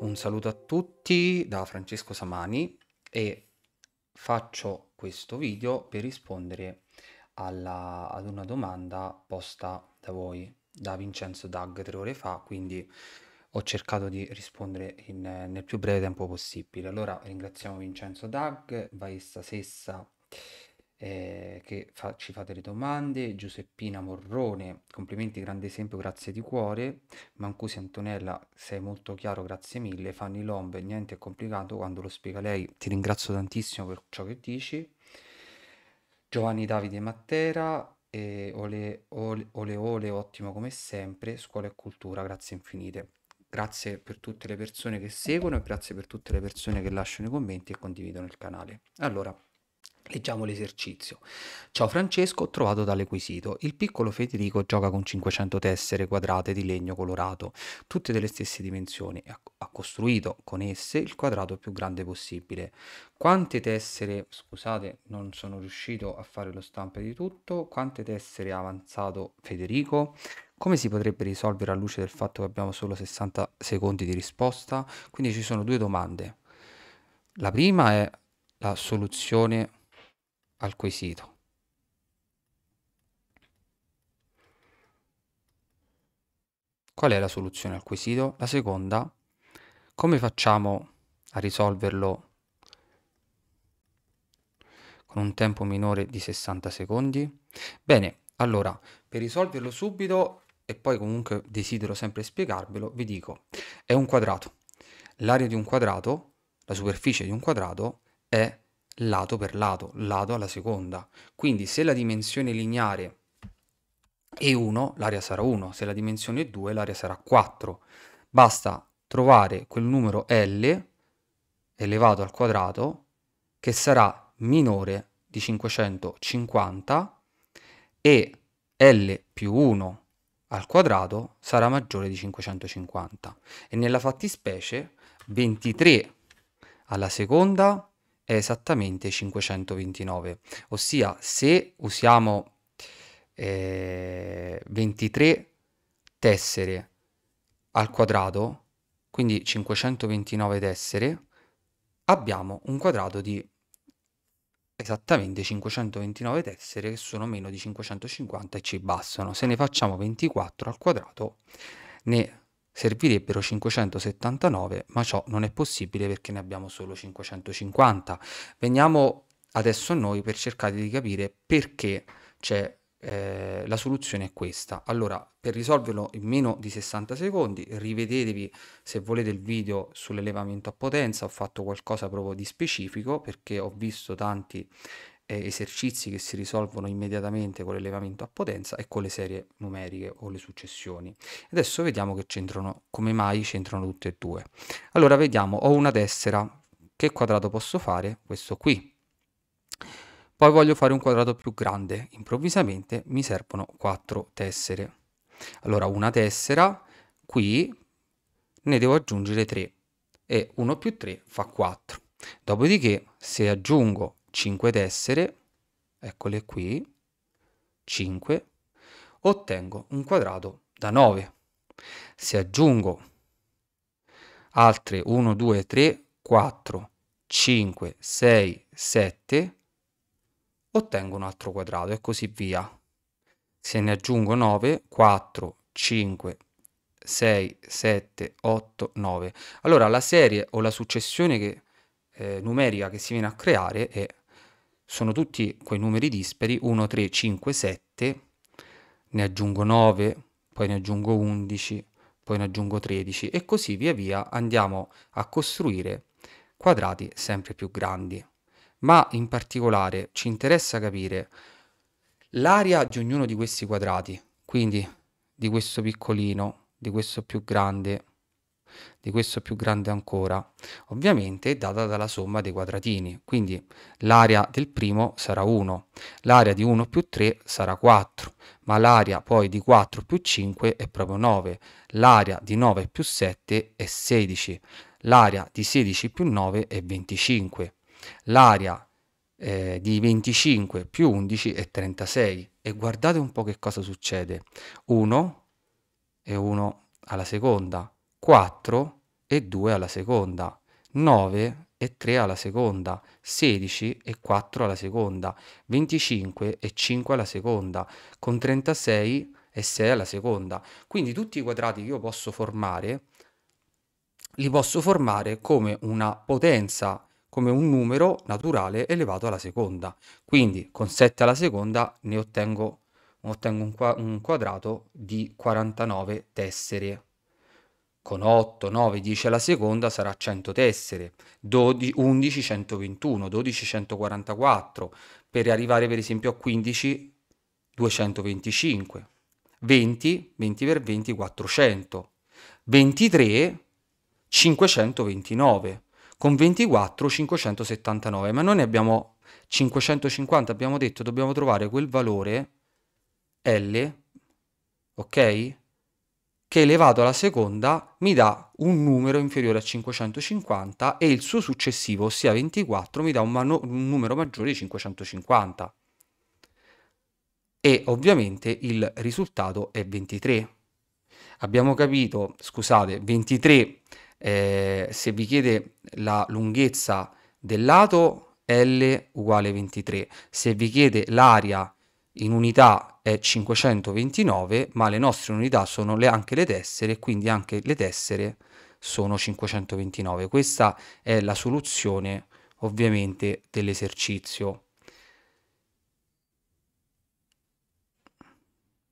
Un saluto a tutti da Francesco Samani e faccio questo video per rispondere alla, ad una domanda posta da voi, da Vincenzo Dag tre ore fa, quindi ho cercato di rispondere in, nel più breve tempo possibile. Allora ringraziamo Vincenzo Dag, Vaessa Sessa eh, che fa, ci fate le domande, Giuseppina Morrone, complimenti, grande esempio, grazie di cuore, Mancusi Antonella, sei molto chiaro, grazie mille, Fanny Lomb, niente è complicato quando lo spiega lei, ti ringrazio tantissimo per ciò che dici, Giovanni Davide Mattera, eh, ole, ole, ole Ole, ottimo come sempre, scuola e cultura, grazie infinite. Grazie per tutte le persone che seguono e grazie per tutte le persone che lasciano i commenti e condividono il canale. Allora, Leggiamo l'esercizio. Ciao Francesco, trovato dall'equisito. Il piccolo Federico gioca con 500 tessere quadrate di legno colorato, tutte delle stesse dimensioni, e ha costruito con esse il quadrato più grande possibile. Quante tessere, scusate, non sono riuscito a fare lo stampo di tutto, quante tessere ha avanzato Federico? Come si potrebbe risolvere alla luce del fatto che abbiamo solo 60 secondi di risposta? Quindi ci sono due domande. La prima è la soluzione al quesito. Qual è la soluzione al quesito? La seconda, come facciamo a risolverlo con un tempo minore di 60 secondi? Bene, allora, per risolverlo subito e poi comunque desidero sempre spiegarvelo, vi dico, è un quadrato. L'area di un quadrato, la superficie di un quadrato, è lato per lato, lato alla seconda. Quindi se la dimensione lineare è 1, l'area sarà 1, se la dimensione è 2, l'area sarà 4. Basta trovare quel numero L elevato al quadrato che sarà minore di 550 e L più 1 al quadrato sarà maggiore di 550 e nella fattispecie 23 alla seconda è esattamente 529, ossia se usiamo eh, 23 tessere al quadrato, quindi 529 tessere, abbiamo un quadrato di esattamente 529 tessere che sono meno di 550 e ci bastano. Se ne facciamo 24 al quadrato ne Servirebbero 579, ma ciò non è possibile perché ne abbiamo solo 550. Veniamo adesso a noi per cercare di capire perché c'è eh, la soluzione è questa. Allora, per risolverlo in meno di 60 secondi, rivedetevi se volete il video sull'elevamento a potenza, ho fatto qualcosa proprio di specifico perché ho visto tanti eh, esercizi che si risolvono immediatamente con l'elevamento a potenza e con le serie numeriche o le successioni. Adesso vediamo che c'entrano, come mai c'entrano tutte e due. Allora vediamo, ho una tessera, che quadrato posso fare? Questo qui. Poi voglio fare un quadrato più grande, improvvisamente mi servono quattro tessere. Allora una tessera, qui ne devo aggiungere tre e 1 più 3 fa 4. Dopodiché se aggiungo 5 tessere, eccole qui, 5, ottengo un quadrato da 9. Se aggiungo altre 1, 2, 3, 4, 5, 6, 7, ottengo un altro quadrato e così via. Se ne aggiungo 9, 4, 5, 6, 7, 8, 9. Allora la serie o la successione che, eh, numerica che si viene a creare è sono tutti quei numeri disperi 1, 3, 5, 7, ne aggiungo 9, poi ne aggiungo 11, poi ne aggiungo 13 e così via via andiamo a costruire quadrati sempre più grandi. Ma in particolare ci interessa capire l'area di ognuno di questi quadrati, quindi di questo piccolino, di questo più grande, di questo più grande ancora, ovviamente è data dalla somma dei quadratini, quindi l'area del primo sarà 1, l'area di 1 più 3 sarà 4, ma l'area poi di 4 più 5 è proprio 9, l'area di 9 più 7 è 16, l'area di 16 più 9 è 25, l'area eh, di 25 più 11 è 36 e guardate un po' che cosa succede 1 e 1 alla seconda 4 e 2 alla seconda, 9 e 3 alla seconda, 16 e 4 alla seconda, 25 e 5 alla seconda, con 36 e 6 alla seconda. Quindi tutti i quadrati che io posso formare li posso formare come una potenza, come un numero naturale elevato alla seconda. Quindi con 7 alla seconda ne ottengo, ottengo un, qua un quadrato di 49 tessere con 8, 9, 10 alla seconda sarà 100 tessere, 12, 11, 121, 12, 144, per arrivare per esempio a 15, 225, 20, 20 per 20, 400, 23, 529, con 24, 579, ma noi ne abbiamo 550, abbiamo detto dobbiamo trovare quel valore L, ok? che elevato alla seconda mi dà un numero inferiore a 550 e il suo successivo, ossia 24, mi dà un, mano- un numero maggiore di 550. E ovviamente il risultato è 23. Abbiamo capito, scusate, 23 eh, se vi chiede la lunghezza del lato L uguale 23, se vi chiede l'area in unità è 529, ma le nostre unità sono le, anche le tessere, quindi anche le tessere sono 529. Questa è la soluzione ovviamente dell'esercizio.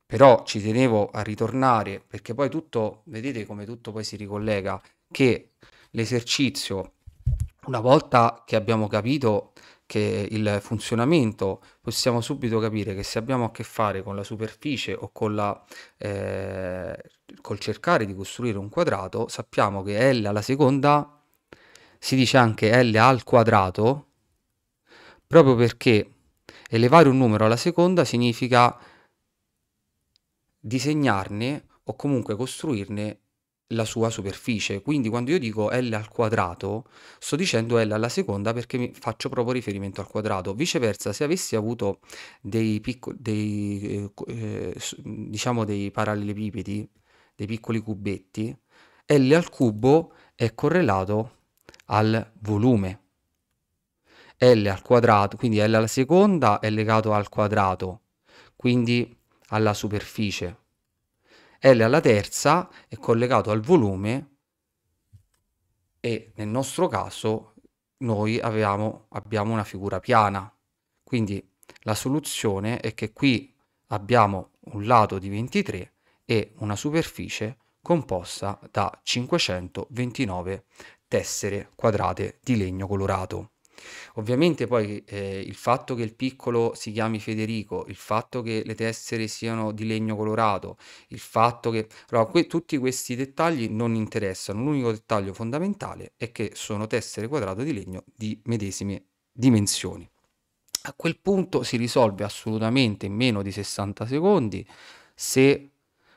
Però ci tenevo a ritornare perché poi tutto, vedete come tutto poi si ricollega, che l'esercizio, una volta che abbiamo capito che il funzionamento possiamo subito capire che se abbiamo a che fare con la superficie o con la, eh, col cercare di costruire un quadrato, sappiamo che L alla seconda si dice anche L al quadrato proprio perché elevare un numero alla seconda significa disegnarne o comunque costruirne la sua superficie. Quindi quando io dico L al quadrato, sto dicendo L alla seconda perché mi faccio proprio riferimento al quadrato. Viceversa, se avessi avuto dei, piccoli, dei, eh, eh diciamo dei parallelepipedi, dei piccoli cubetti, L al cubo è correlato al volume. L al quadrato, quindi L alla seconda è legato al quadrato, quindi alla superficie. L alla terza è collegato al volume e nel nostro caso noi avevamo, abbiamo una figura piana. Quindi la soluzione è che qui abbiamo un lato di 23 e una superficie composta da 529 tessere quadrate di legno colorato. Ovviamente poi eh, il fatto che il piccolo si chiami Federico, il fatto che le tessere siano di legno colorato, il fatto che... Allora, que tutti questi dettagli non interessano, l'unico dettaglio fondamentale è che sono tessere quadrate di legno di medesime dimensioni. A quel punto si risolve assolutamente in meno di 60 secondi se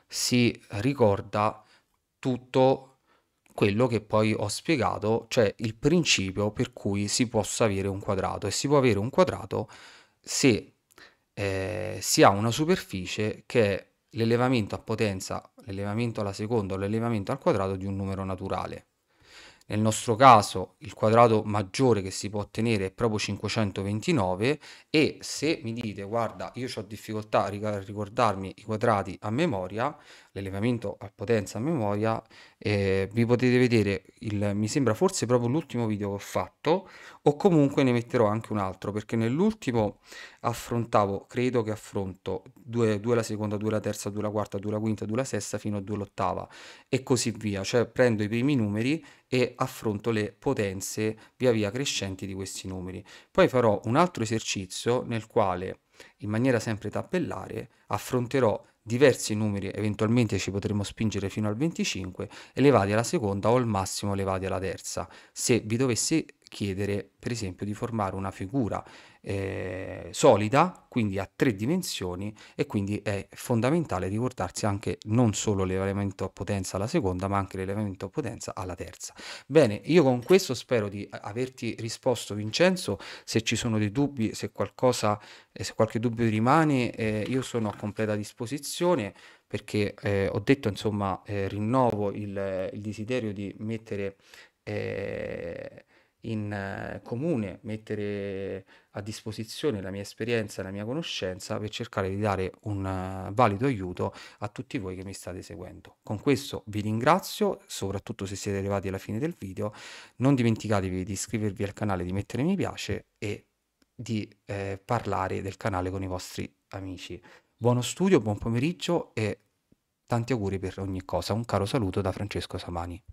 si ricorda tutto quello che poi ho spiegato, cioè il principio per cui si possa avere un quadrato e si può avere un quadrato se eh, si ha una superficie che è l'elevamento a potenza, l'elevamento alla seconda o l'elevamento al quadrato di un numero naturale. Nel nostro caso il quadrato maggiore che si può ottenere è proprio 529 e se mi dite guarda io ho difficoltà a ricordarmi i quadrati a memoria, l'elevamento a potenza a memoria, eh, vi potete vedere il, mi sembra forse proprio l'ultimo video che ho fatto o comunque ne metterò anche un altro perché nell'ultimo affrontavo credo che affronto 2 la seconda 2 la terza 2 la quarta 2 la quinta 2 la sesta fino a 2 l'ottava e così via cioè prendo i primi numeri e affronto le potenze via via crescenti di questi numeri poi farò un altro esercizio nel quale in maniera sempre tappellare affronterò diversi numeri eventualmente ci potremo spingere fino al 25 elevati alla seconda o al massimo elevati alla terza se vi dovesse chiedere per esempio di formare una figura eh, solida, quindi a tre dimensioni e quindi è fondamentale ricordarsi anche non solo l'elemento a potenza alla seconda ma anche l'elemento a potenza alla terza. Bene, io con questo spero di averti risposto Vincenzo, se ci sono dei dubbi, se, qualcosa, eh, se qualche dubbio rimane eh, io sono a completa disposizione perché eh, ho detto insomma eh, rinnovo il, il, desiderio di mettere eh, in eh, comune, mettere a disposizione la mia esperienza, e la mia conoscenza per cercare di dare un eh, valido aiuto a tutti voi che mi state seguendo. Con questo vi ringrazio, soprattutto se siete arrivati alla fine del video, non dimenticatevi di iscrivervi al canale, di mettere mi piace e di eh, parlare del canale con i vostri amici. Buono studio, buon pomeriggio e tanti auguri per ogni cosa. Un caro saluto da Francesco Samani.